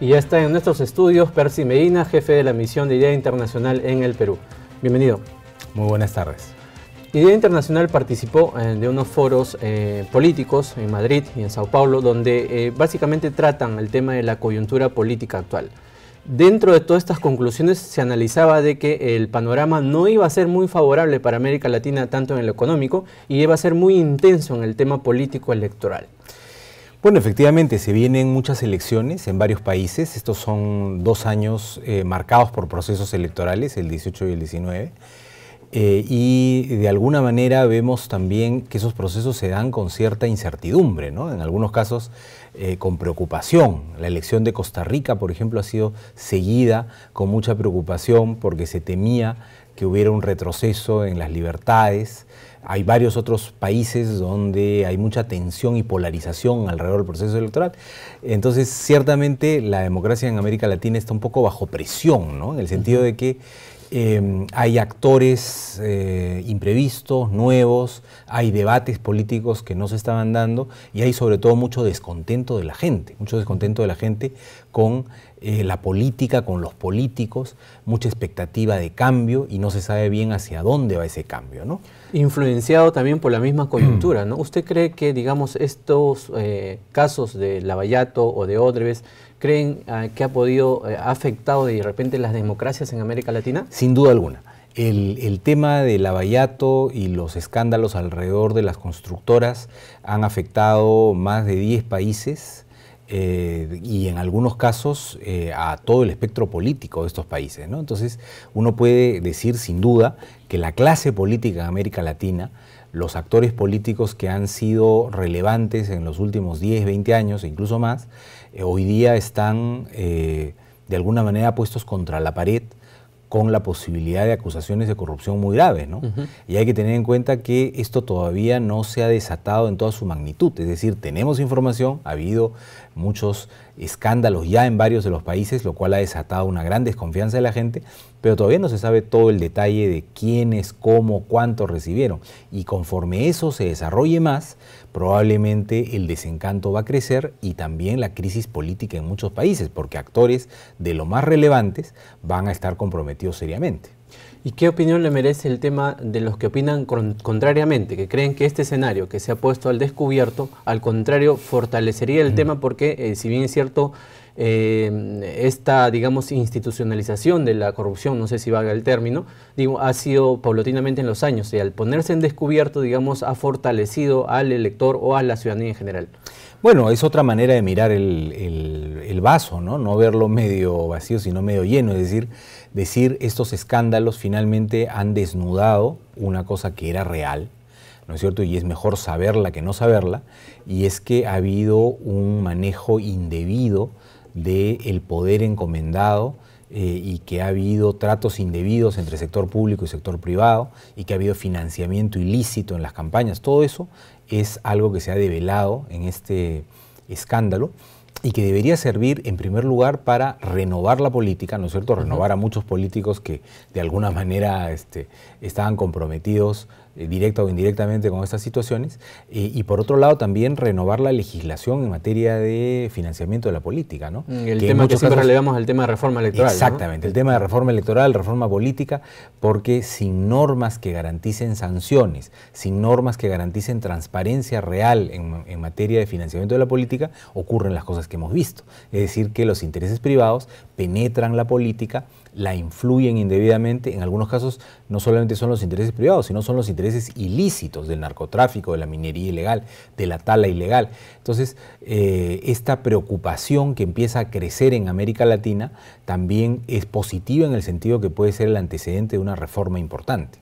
Y ya está en nuestros estudios Percy Medina, jefe de la misión de Idea Internacional en el Perú. Bienvenido. Muy buenas tardes. Idea Internacional participó eh, de unos foros eh, políticos en Madrid y en Sao Paulo, donde eh, básicamente tratan el tema de la coyuntura política actual. Dentro de todas estas conclusiones se analizaba de que el panorama no iba a ser muy favorable para América Latina tanto en lo económico y iba a ser muy intenso en el tema político electoral. Bueno, efectivamente, se vienen muchas elecciones en varios países. Estos son dos años eh, marcados por procesos electorales, el 18 y el 19. Eh, y de alguna manera vemos también que esos procesos se dan con cierta incertidumbre, ¿no? en algunos casos eh, con preocupación. La elección de Costa Rica, por ejemplo, ha sido seguida con mucha preocupación porque se temía que hubiera un retroceso en las libertades, hay varios otros países donde hay mucha tensión y polarización alrededor del proceso electoral. Entonces, ciertamente la democracia en América Latina está un poco bajo presión, ¿no? En el sentido de que Em, hay actores eh, imprevistos, nuevos, hay debates políticos que no se estaban dando y hay sobre todo mucho descontento de la gente, mucho descontento de la gente con eh, la política, con los políticos, mucha expectativa de cambio y no se sabe bien hacia dónde va ese cambio. Influenciado también por la misma mm. coyuntura. ¿no? ¿Usted cree que digamos, estos eh, casos de Lavallato o de Odreves creen ah, que ha podido, eh, ha afectado de repente las democracias en América Latina? Sin duda alguna. El, tema del abayato y los escándalos alrededor de las constructoras han afectado más de 10 países eh, y en algunos casos eh, a todo el espectro político de estos países. Entonces uno puede decir sin duda que la clase política en América Latina los actores políticos que han sido relevantes en los últimos 10, 20 años e incluso más, eh, hoy día están eh, de alguna manera puestos contra la pared con la posibilidad de acusaciones de corrupción muy graves, ¿no? Y hay que tener en cuenta que esto todavía no se ha desatado en toda su magnitud, es decir, tenemos información, ha habido muchos escándalos ya en varios de los países, lo cual ha desatado una gran desconfianza de la gente, pero todavía no se sabe todo el detalle de quiénes, cómo, cuánto recibieron. Y conforme eso se desarrolle más, probablemente el desencanto va a crecer y también la crisis política en muchos países, porque actores de lo más relevantes van a estar comprometidos seriamente. ¿Y qué opinión le merece el tema de los que opinan contrariamente, que creen que este escenario que se ha puesto al descubierto, al contrario, fortalecería el tema porque, eh, si bien es cierto, eh, esta, digamos, institucionalización de la corrupción, no sé si valga el término, digo, ha sido paulatinamente en los años y al ponerse en descubierto, digamos, ha fortalecido al elector o a la ciudadanía en general. Bueno, es otra manera de mirar el, vaso, ¿no? No verlo medio vacío, sino medio lleno. Es decir, decir estos escándalos finalmente han desnudado una cosa que era real, ¿no es cierto? Y es mejor saberla que no saberla. Y es que ha habido un manejo indebido del poder encomendado eh, y que ha habido tratos indebidos entre sector público y sector privado y que ha habido financiamiento ilícito en las campañas. Todo eso es algo que se ha develado en este escándalo y que debería servir en primer lugar para renovar la política, ¿no es cierto? Renovar a muchos políticos que de alguna manera este, estaban comprometidos eh, directa o indirectamente con estas situaciones, y por otro lado también renovar la legislación en materia de financiamiento de la política, ¿no? Mm, el tema que siempre damos el tema de reforma electoral. Exactamente, el tema de reforma electoral, reforma política, porque sin normas que garanticen sanciones, sin normas que garanticen transparencia real en, en materia de financiamiento de la política, ocurren las cosas que hemos visto. Es decir, que los intereses privados penetran la política, la influyen indebidamente. En algunos casos no solamente son los intereses privados, sino son los intereses ilícitos del narcotráfico, de la minería ilegal, de la tala ilegal. Entonces, eh, esta preocupación que empieza a crecer en América Latina también es positiva en el sentido que puede ser el antecedente de una reforma importante.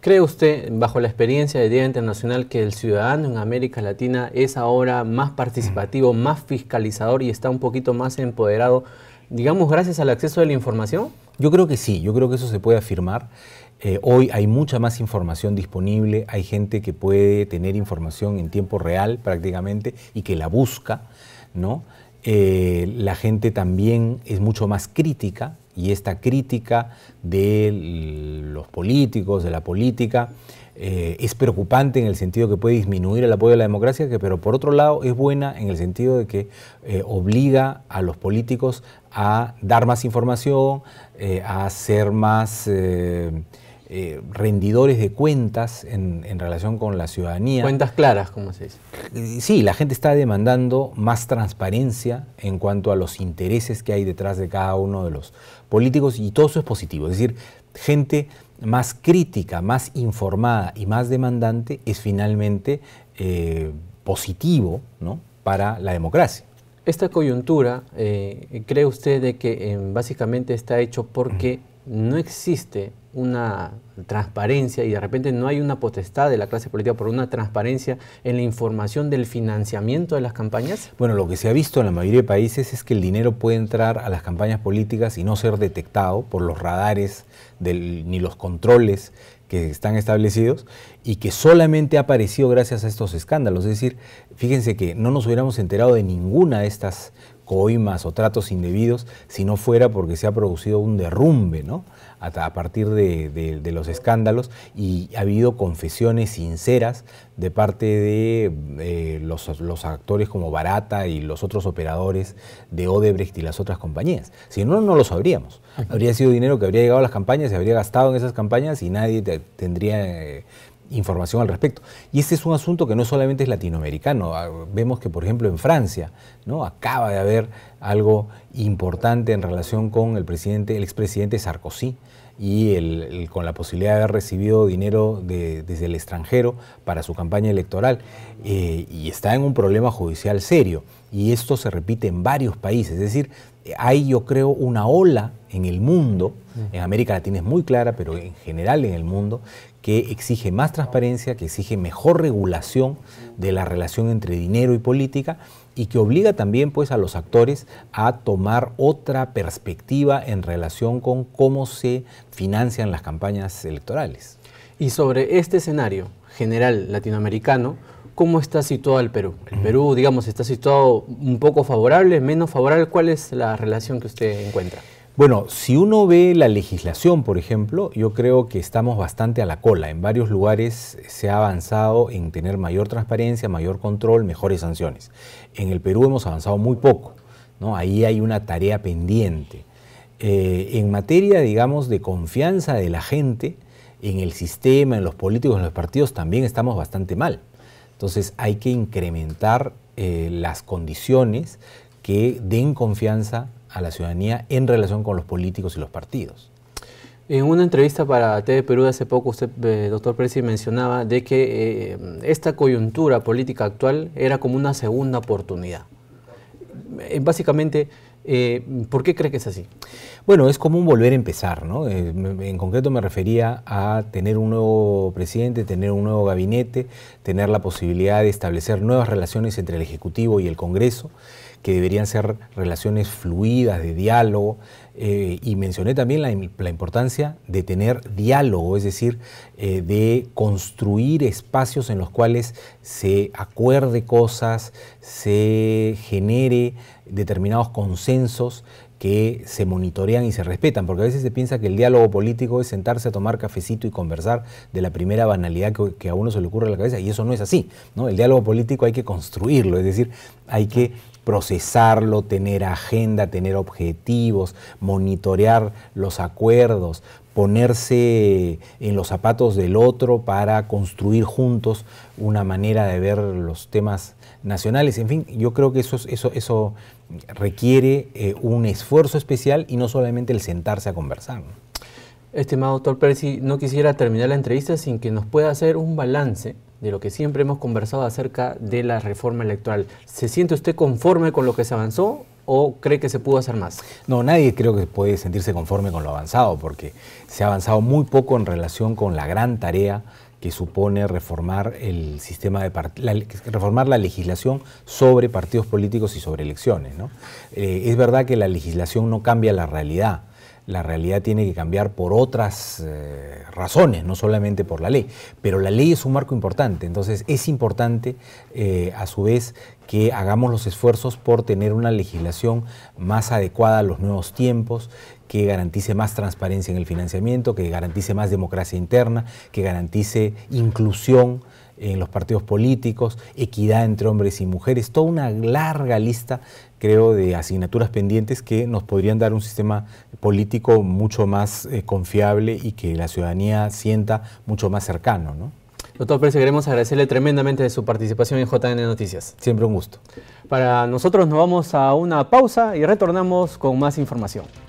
¿Cree usted, bajo la experiencia de Día Internacional, que el ciudadano en América Latina es ahora más participativo, más fiscalizador y está un poquito más empoderado, digamos, gracias al acceso de la información? Yo creo que sí, yo creo que eso se puede afirmar. Eh, hoy hay mucha más información disponible, hay gente que puede tener información en tiempo real prácticamente y que la busca, ¿no? Eh, la gente también es mucho más crítica, y esta crítica de los políticos, de la política, eh, es preocupante en el sentido que puede disminuir el apoyo a la democracia, pero por otro lado es buena en el sentido de que eh, obliga a los políticos a dar más información, eh, a ser más... Eh, rendidores de cuentas en, relación con la ciudadanía. Cuentas claras, como se dice. Eh, sí, la gente está demandando más transparencia en cuanto a los intereses que hay detrás de cada uno de los políticos y todo eso es positivo. Es decir, gente más crítica, más informada y más demandante es finalmente eh, positivo ¿no? para la democracia. Esta coyuntura, ¿cree usted de que básicamente está hecho porque no existe una transparencia y de repente no hay una potestad de la clase política por una transparencia en la información del financiamiento de las campañas? Bueno, lo que se ha visto en la mayoría de países es que el dinero puede entrar a las campañas políticas y no ser detectado por los radares ni los controles que están establecidos y que solamente ha aparecido gracias a estos escándalos. Es decir, fíjense que no nos hubiéramos enterado de ninguna de estas coimas o tratos indebidos, si no fuera porque se ha producido un derrumbe, ¿no? a partir de, los escándalos y ha habido confesiones sinceras de parte de eh, los, actores como Barata y los otros operadores de Odebrecht y las otras compañías. Si no, no lo sabríamos. Habría sido dinero que habría llegado a las campañas, se habría gastado en esas campañas y nadie tendría eh, información al respecto. Y este es un asunto que no solamente es latinoamericano, ah, vemos que por ejemplo en Francia ¿no? acaba de haber algo importante en relación con el presidente, el expresidente Sarkozy y el, con la posibilidad de haber recibido dinero desde el extranjero para su campaña electoral eh, y está en un problema judicial serio. Y esto se repite en varios países, es decir, hay yo creo una ola en el mundo, mm. en América Latina es muy clara, pero en general en el mundo, que exige más transparencia, que exige mejor regulación de la relación entre dinero y política y que obliga también pues, a los actores a tomar otra perspectiva en relación con cómo se financian las campañas electorales. Y sobre este escenario general latinoamericano, ¿cómo está situado el Perú? ¿El Perú, digamos, está situado un poco favorable, menos favorable? ¿Cuál es la relación que usted encuentra? Bueno, si uno ve la legislación, por ejemplo, yo creo que estamos bastante a la cola. En varios lugares se ha avanzado en tener mayor transparencia, mayor control, mejores sanciones. En el Perú hemos avanzado muy poco, ¿no? Ahí hay una tarea pendiente. Eh, en materia, digamos, de confianza de la gente en el sistema, en los políticos, en los partidos, también estamos bastante mal. Entonces hay que incrementar eh, las condiciones que den confianza a la ciudadanía en relación con los políticos y los partidos. En una entrevista para TV Perú hace poco, usted, eh, doctor Presi, mencionaba de que eh, esta coyuntura política actual era como una segunda oportunidad. Eh, básicamente, ¿por qué cree que es así? Bueno, es como un volver a empezar, ¿no? en concreto me refería a tener un nuevo presidente, tener un nuevo gabinete, tener la posibilidad de establecer nuevas relaciones entre el Ejecutivo y el Congreso que deberían ser relaciones fluidas, de diálogo, eh, y mencioné también la, importancia de tener diálogo, es decir, eh, de construir espacios en los cuales se acuerde cosas, se genere determinados consensos que se monitorean y se respetan, porque a veces se piensa que el diálogo político es sentarse a tomar cafecito y conversar de la primera banalidad que, a uno se le ocurre a la cabeza, y eso no es así. ¿no? El diálogo político hay que construirlo, es decir, hay que procesarlo, tener agenda, tener objetivos, monitorear los acuerdos, ponerse en los zapatos del otro para construir juntos una manera de ver los temas nacionales. En fin, yo creo que eso, requiere eh, un esfuerzo especial y no solamente el sentarse a conversar. Estimado doctor Percy, no quisiera terminar la entrevista sin que nos pueda hacer un balance de lo que siempre hemos conversado acerca de la reforma electoral. ¿Se siente usted conforme con lo que se avanzó o cree que se pudo hacer más? No, nadie creo que puede sentirse conforme con lo avanzado porque se ha avanzado muy poco en relación con la gran tarea que supone reformar el sistema de la, reformar la legislación sobre partidos políticos y sobre elecciones. Eh, es verdad que la legislación no cambia la realidad, la realidad tiene que cambiar por otras eh, razones, no solamente por la ley. Pero la ley es un marco importante, entonces es importante eh, a su vez que hagamos los esfuerzos por tener una legislación más adecuada a los nuevos tiempos, que garantice más transparencia en el financiamiento, que garantice más democracia interna, que garantice inclusión en los partidos políticos, equidad entre hombres y mujeres, toda una larga lista, creo, de asignaturas pendientes que nos podrían dar un sistema político mucho más eh, confiable y que la ciudadanía sienta mucho más cercano. ¿no? Doctor Pérez, queremos agradecerle tremendamente su participación en JN Noticias. Siempre un gusto. Para nosotros nos vamos a una pausa y retornamos con más información.